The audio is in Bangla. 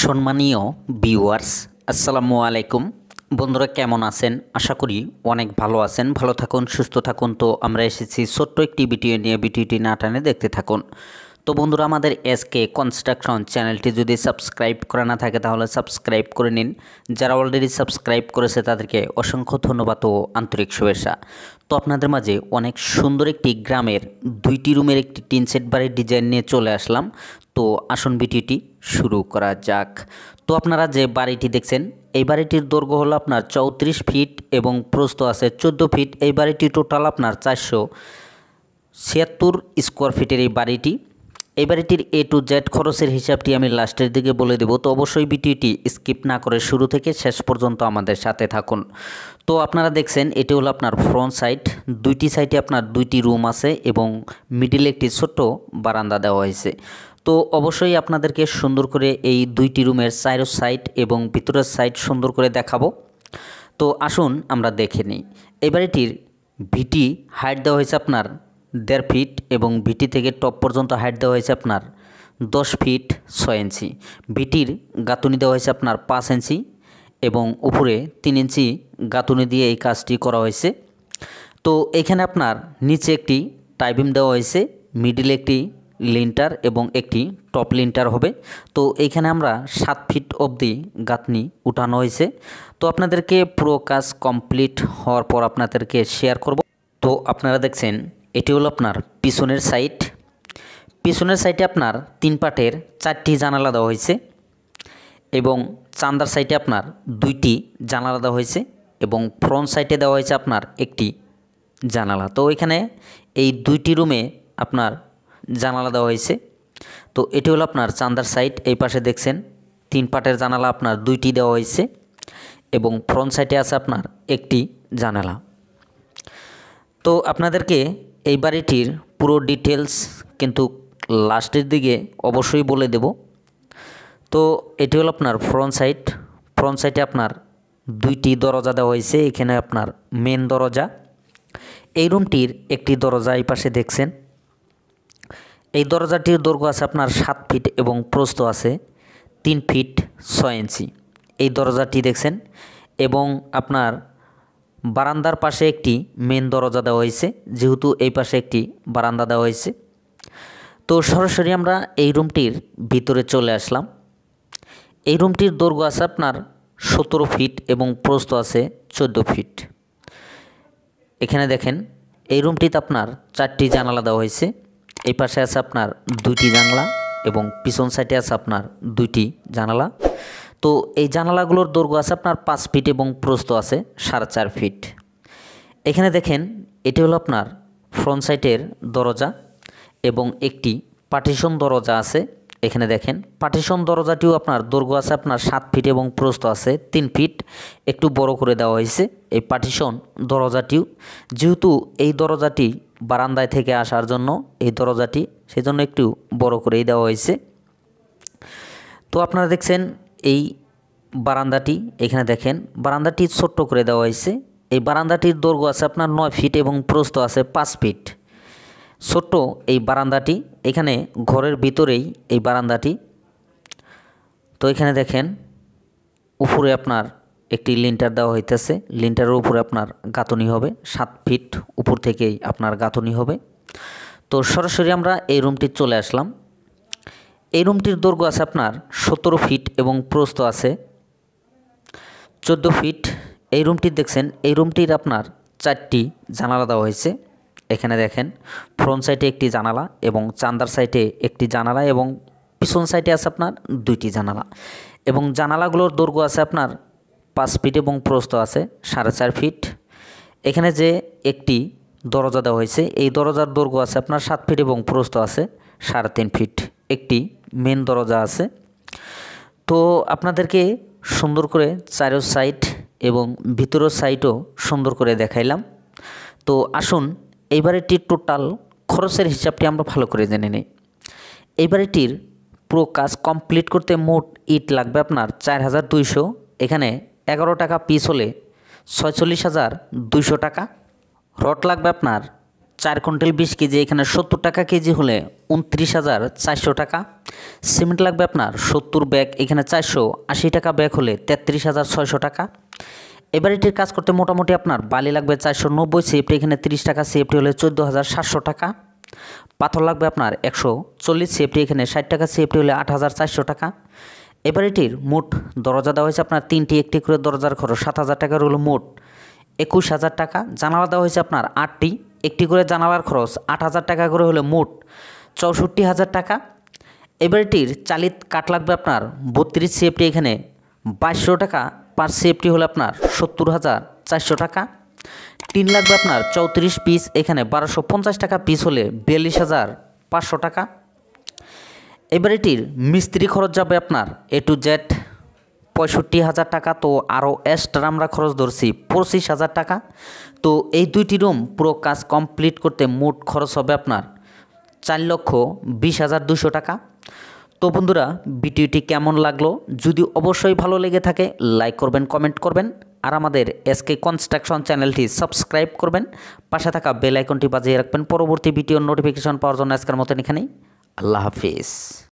সম্মানীয় ভিউয়ার্স আসসালামু আলাইকুম বন্ধুরা কেমন আছেন আশা করি অনেক ভালো আছেন ভালো থাকুন সুস্থ থাকুন তো আমরা এসেছি ছোট্ট একটি ভিডিও নিয়ে ভিডিওটি না টানে দেখতে থাকুন তো বন্ধুরা আমাদের এসকে কনস্ট্রাকশন চ্যানেলটি যদি সাবস্ক্রাইব করা না থাকে তাহলে সাবস্ক্রাইব করে নিন যারা অলরেডি সাবস্ক্রাইব করেছে তাদেরকে অসংখ্য ধন্যবাদ ও আন্তরিক শুভেচ্ছা তো আপনাদের মাঝে অনেক সুন্দর একটি গ্রামের দুইটি রুমের একটি টিন সেট বাড়ির ডিজাইন নিয়ে চলে আসলাম তো আসন ভিডিওটি শুরু করা যাক তো আপনারা যে বাড়িটি দেখছেন এই বাড়িটির দৈর্ঘ্য হলো আপনার চৌত্রিশ ফিট এবং প্রস্থ আছে চোদ্দো ফিট এই বাড়িটি টোটাল আপনার চারশো ছিয়াত্তর স্কোয়ার ফিটের এই বাড়িটি এই বাড়িটির এ টু জেড খরচের হিসাবটি আমি লাস্টের দিকে বলে দেব তো অবশ্যই ভিডিওটি স্কিপ না করে শুরু থেকে শেষ পর্যন্ত আমাদের সাথে থাকুন তো আপনারা দেখছেন এটি হলো আপনার ফ্রন্ট সাইড দুইটি সাইডে আপনার দুইটি রুম আছে এবং মিডিলে একটি ছোট্ট বারান্দা দেওয়া হয়েছে তো অবশ্যই আপনাদেরকে সুন্দর করে এই দুইটি রুমের সাইড সাইড এবং ভিতরের সাইড সুন্দর করে দেখাবো তো আসুন আমরা দেখে নিই এই বাড়িটির ভিটি হাইট দেওয়া হয়েছে আপনার দেড় ফিট এবং ভিটি থেকে টপ পর্যন্ত হাইট দেওয়া হয়েছে আপনার দশ ফিট ছয় ইঞ্চি ভিটির গাঁথুনি দেওয়া হয়েছে আপনার পাঁচ ইঞ্চি এবং উপরে তিন ইঞ্চি গাঁথুনি দিয়ে এই কাজটি করা হয়েছে তো এখানে আপনার নিচে একটি টাইবিম দেওয়া হয়েছে মিডিলে একটি লিন্টার এবং একটি টপ লিন্টার হবে তো এখানে আমরা সাত ফিট অবধি গাঁথনি উঠানো হয়েছে তো আপনাদেরকে পুরো কাজ কমপ্লিট হওয়ার পর আপনাদেরকে শেয়ার করব তো আপনারা দেখছেন এটি হলো আপনার পিছনের সাইড পিছনের সাইডে আপনার তিন পাটের চারটি জানালা দেওয়া হয়েছে এবং চান্দার সাইডে আপনার দুইটি জানালা দেওয়া হয়েছে এবং ফ্রন্ট সাইডে দেওয়া হয়েছে আপনার একটি জানালা তো এখানে এই দুইটি রুমে আপনার জানালা দেওয়া হয়েছে তো এটি হলো আপনার চান্দার সাইড এই পাশে দেখছেন তিন পাটের জানালা আপনার দুইটি দেওয়া হয়েছে এবং ফ্রন্ট সাইডে আছে আপনার একটি জানালা তো আপনাদেরকে এই বাড়িটির পুরো ডিটেলস কিন্তু লাস্টের দিকে অবশ্যই বলে দেব তো এটি হলো আপনার ফ্রন্ট সাইড ফ্রন্ট সাইডে আপনার দুইটি দরজা দেওয়া হয়েছে এখানে আপনার মেন দরজা এই রুমটির একটি দরজা এই পাশে দেখছেন এই দরজাটির দৈর্ঘ্য আছে আপনার সাত ফিট এবং প্রস্ত আছে তিন ফিট ছয় ইঞ্চি এই দরজাটি দেখছেন এবং আপনার বারান্দার পাশে একটি মেন দরজা দেওয়া হয়েছে যেহেতু এই পাশে একটি বারান্দা দেওয়া হয়েছে তো সরাসরি আমরা এই রুমটির ভিতরে চলে আসলাম এই রুমটির দৈর্ঘ্য আছে আপনার সতেরো ফিট এবং প্রস্ত আছে চোদ্দ ফিট এখানে দেখেন এই রুমটিতে আপনার চারটি জানালা দেওয়া হয়েছে এই পাশে আছে আপনার দুইটি জানলা এবং পিছন সাইডে আছে আপনার দুইটি জানালা তো এই জানালাগুলোর দৈর্ঘ্য আছে আপনার পাঁচ ফিট এবং প্রস্ত আছে সাড়ে চার ফিট এখানে দেখেন এটি হলো আপনার ফ্রন্ট সাইডের দরজা এবং একটি পার্টিশন দরজা আছে এখানে দেখেন পার্টিশন দরজাটিও আপনার দৈর্ঘ্য আছে আপনার সাত ফিট এবং প্রস্ত আছে তিন ফিট একটু বড় করে দেওয়া হয়েছে এই পার্টিশন দরজাটিও যেহেতু এই দরজাটি বারান্দায় থেকে আসার জন্য এই দরজাটি সেজন্য একটু বড় করেই দেওয়া হয়েছে তো আপনারা দেখছেন এই বারান্দাটি এখানে দেখেন বারান্দাটি ছোট্ট করে দেওয়া হয়েছে এই বারান্দাটির দৈর্ঘ্য আছে আপনার নয় ফিট এবং প্রস্থ আছে পাঁচ ফিট ছোট্ট এই বারান্দাটি এখানে ঘরের ভিতরেই এই বারান্দাটি তো এখানে দেখেন উপরে আপনার একটি লিন্টার দেওয়া হইতেছে লিন্টারের উপরে আপনার গাঁথনি হবে সাত ফিট উপর থেকেই আপনার গাঁথনি হবে তো সরাসরি আমরা এই রুমটি চলে আসলাম এই রুমটির দৈর্ঘ্য আছে আপনার সতেরো ফিট এবং প্রস্ত আছে চোদ্দো ফিট এই রুমটি দেখছেন এই রুমটির আপনার চারটি জানালা দেওয়া হয়েছে এখানে দেখেন ফ্রন্ট সাইডে একটি জানালা এবং চান্দার সাইডে একটি জানালা এবং পিছন সাইডে আছে আপনার দুইটি জানালা এবং জানালাগুলোর দৈর্ঘ্য আছে আপনার পাঁচ ফিট এবং প্রস্ত আছে সাড়ে চার ফিট এখানে যে একটি দরজা দেওয়া হয়েছে এই দরজার দৈর্ঘ্য আছে আপনার সাত ফিট এবং প্রস্ত আছে সাড়ে তিন ফিট একটি মেন দরজা আছে তো আপনাদেরকে সুন্দর করে চারো সাইট এবং ভিতরের সাইটও সুন্দর করে দেখাইলাম তো আসুন এই বাড়িটির টোটাল খরচের হিসাবটি আমরা ভালো করে জেনে নিই এই বাড়িটির পুরো কাজ কমপ্লিট করতে মোট ইট লাগবে আপনার চার হাজার দুইশো এখানে এগারো টাকা পিস হলে ছয়চল্লিশ হাজার দুইশো টাকা রড লাগবে আপনার চার কুইন্টাল বিশ কেজি এখানে সত্তর টাকা কেজি হলে উনত্রিশ হাজার চারশো টাকা সিমেন্ট লাগবে আপনার সত্তর ব্যাগ এখানে চারশো আশি টাকা ব্যাগ হলে তেত্রিশ হাজার ছয়শো টাকা এবার এটির কাজ করতে মোটামুটি আপনার বালি লাগবে চারশো নব্বই সিএফটি এখানে তিরিশ টাকা সিএফটি হলে চোদ্দো হাজার সাতশো টাকা পাথর লাগবে আপনার একশো চল্লিশ সিএফটি এখানে ষাট টাকা সিএফটি হলে আট হাজার চারশো টাকা এবার এটির মোট দরজা দেওয়া হয়েছে আপনার তিনটি একটি করে দরজার খরচ সাত হাজার টাকার হলো মোট একুশ হাজার টাকা জানালা দেওয়া হয়েছে আপনার আটটি একটি করে জানালার খরচ আট হাজার টাকা করে হলে মোট চৌষট্টি হাজার টাকা এবারটির চালিত কাঠ লাগবে আপনার বত্রিশ সিএফটি এখানে বাইশশো টাকা পার সিএফটি হলে আপনার সত্তর হাজার চারশো টাকা তিন লাগবে আপনার চৌত্রিশ পিস এখানে বারোশো পঞ্চাশ টাকা পিস হলে বিয়াল্লিশ হাজার পাঁচশো টাকা এবারটির মিস্ত্রি খরচ যাবে আপনার এ টু জেড পঁয়ষট্টি হাজার টাকা তো আরও এক্সট্রা আমরা খরচ ধরছি পঁচিশ হাজার টাকা তো এই দুইটি রুম পুরো কাজ কমপ্লিট করতে মোট খরচ হবে আপনার চার লক্ষ বিশ হাজার দুশো টাকা তো বন্ধুরা ভিডিওটি কেমন লাগলো যদি অবশ্যই ভালো লেগে থাকে লাইক করবেন কমেন্ট করবেন আর আমাদের এসকে কনস্ট্রাকশন চ্যানেলটি সাবস্ক্রাইব করবেন পাশে থাকা বেল আইকনটি বাজিয়ে রাখবেন পরবর্তী ভিডিও নোটিফিকেশন পাওয়ার জন্য আজকের মতন এখানেই আল্লাহ হাফিজ